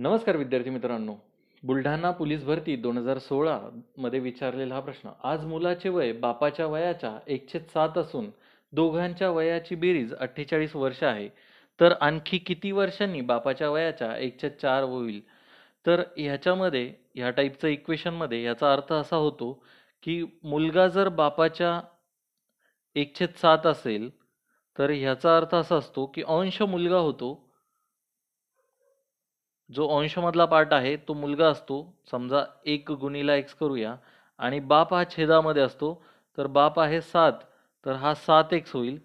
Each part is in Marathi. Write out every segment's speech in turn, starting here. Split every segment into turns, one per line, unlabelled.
नमस्कार विद्यार्थी मित्रांनो बुलढाणा पोलीस भरती दोन हजार सोळामध्ये विचारलेला हा प्रश्न आज मुलाचे वय बापाच्या वयाच्या एकशे सात असून दोघांच्या वयाची बेरीज अठ्ठेचाळीस वर्ष आहे तर आणखी किती वर्षांनी बापाच्या वयाच्या एकशे चार होईल तर ह्याच्यामध्ये ह्या टाईपचं इक्वेशनमध्ये याचा अर्थ असा होतो की मुलगा जर बापाच्या एकशे सात असेल तर ह्याचा अर्थ असा असतो की अंश मुलगा होतो जो अंशमधला पार्ट आहे तो मुलगा असतो समजा एक गुणीला एक्स करूया आणि बाप हा छेदामध्ये असतो तर बाप आहे सात तर हा सात एक्स होईल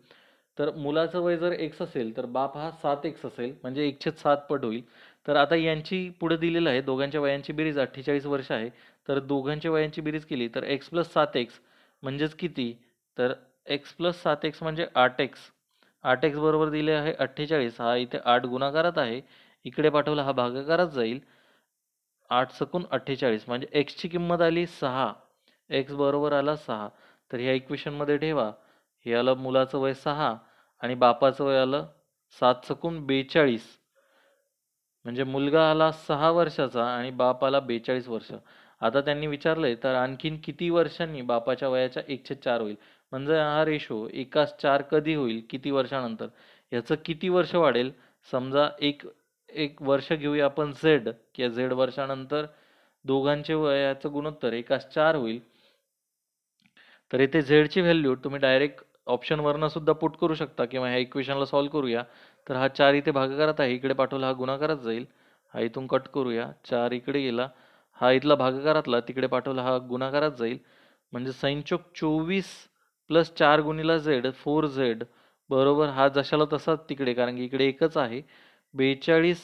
तर मुलाचं वय जर एक्स असेल तर बाप हा सात एक्स असेल म्हणजे एकशे सात पट होईल तर आता यांची पुढे दिलेलं आहे दोघांच्या वयांची बेरीज अठ्ठेचाळीस वर्ष आहे तर दोघांच्या वयांची बेरीज केली तर एक्स प्लस सात एक्स म्हणजेच किती तर एक्स प्लस सात एक्स म्हणजे आठ एक्स आठ एक्स बरोबर दिले आहे अठ्ठेचाळीस हा इथे आठ गुणाकारात आहे इकडे पाठवला हा भागाकारात जाईल आठ सकून अठ्ठेचाळीस म्हणजे एक्सची किंमत आली सहा एक्स बरोबर आला सहा तर ह्या इक्वेशनमध्ये ठेवा हे आलं मुलाचं वय सहा आणि बापाचं वय आलं सात सकून बेचाळीस म्हणजे मुलगा आला सहा वर्षाचा आणि बाप आला बेचाळीस वर्ष आता त्यांनी विचारलंय तर आणखीन किती वर्षांनी बापाच्या वयाच्या एकशे चार होईल म्हणजे हा रेशो एकास चार कधी होईल किती वर्षानंतर याचं किती वर्ष वाढेल समजा एक एक वर्ष घेऊया आपण झेड किंवा झेड वर्षानंतर दोघांचे वयाचं गुणोत्तर एकास चार होईल तर इथे ची व्हॅल्यू तुम्ही डायरेक्ट ऑप्शन ऑप्शनवरनं सुद्धा पुट करू शकता किंवा ह्या इक्वेशनला सॉल्व्ह करूया तर हा चार इथे भागाकारात आहे इकडे पाठवला हा गुणाकारात जाईल हा इथून कट करूया चार इकडे गेला हा इथला भागाकारातला तिकडे पाठवला हा गुणाकारात जाईल म्हणजे संचोक चोवीस प्लस चार गुणीला झेड फोर झेड बरोबर हा जशाला तसाच तिकडे कारण की इकडे एकच आहे बेचाळीस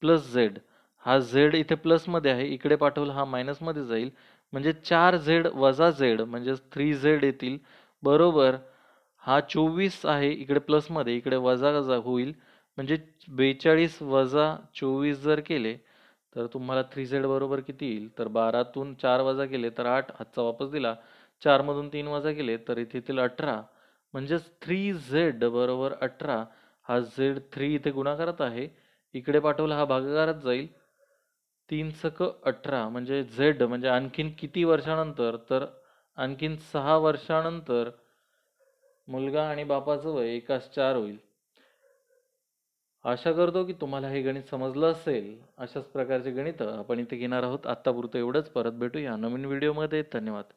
प्लस झेड हा झेड इथे प्लसमध्ये आहे इकडे पाठवलं हा मायनसमध्ये जाईल म्हणजे चार झेड वजा झेड म्हणजे थ्री झेड येतील बरोबर हा चोवीस आहे इकडे प्लसमध्ये इकडे वजा वजा होईल म्हणजे बेचाळीस वजा चोवीस जर केले तर तुम्हाला थ्री झेड बरोबर किती येईल तर बारातून चार वजा केले तर आठ हातचा वापस दिला चारमधून तीन वजा केले तर इथे येतील अठरा म्हणजेच थ्री झेड बरोबर अठरा हा झेड थ्री इथे गुणाकारात आहे इकडे पाठवला हा भागाकारात जाईल तीन सक अठरा म्हणजे झेड म्हणजे आणखीन किती वर्षानंतर तर आणखीन सहा वर्षानंतर मुलगा आणि बापाचं वय एकाच चार होईल आशा करतो की तुम्हाला हे गणित समजलं असेल अशाच प्रकारचे गणित आपण इथे घेणार आहोत आत्तापुरतं एवढंच परत भेटूया नवीन व्हिडिओमध्ये धन्यवाद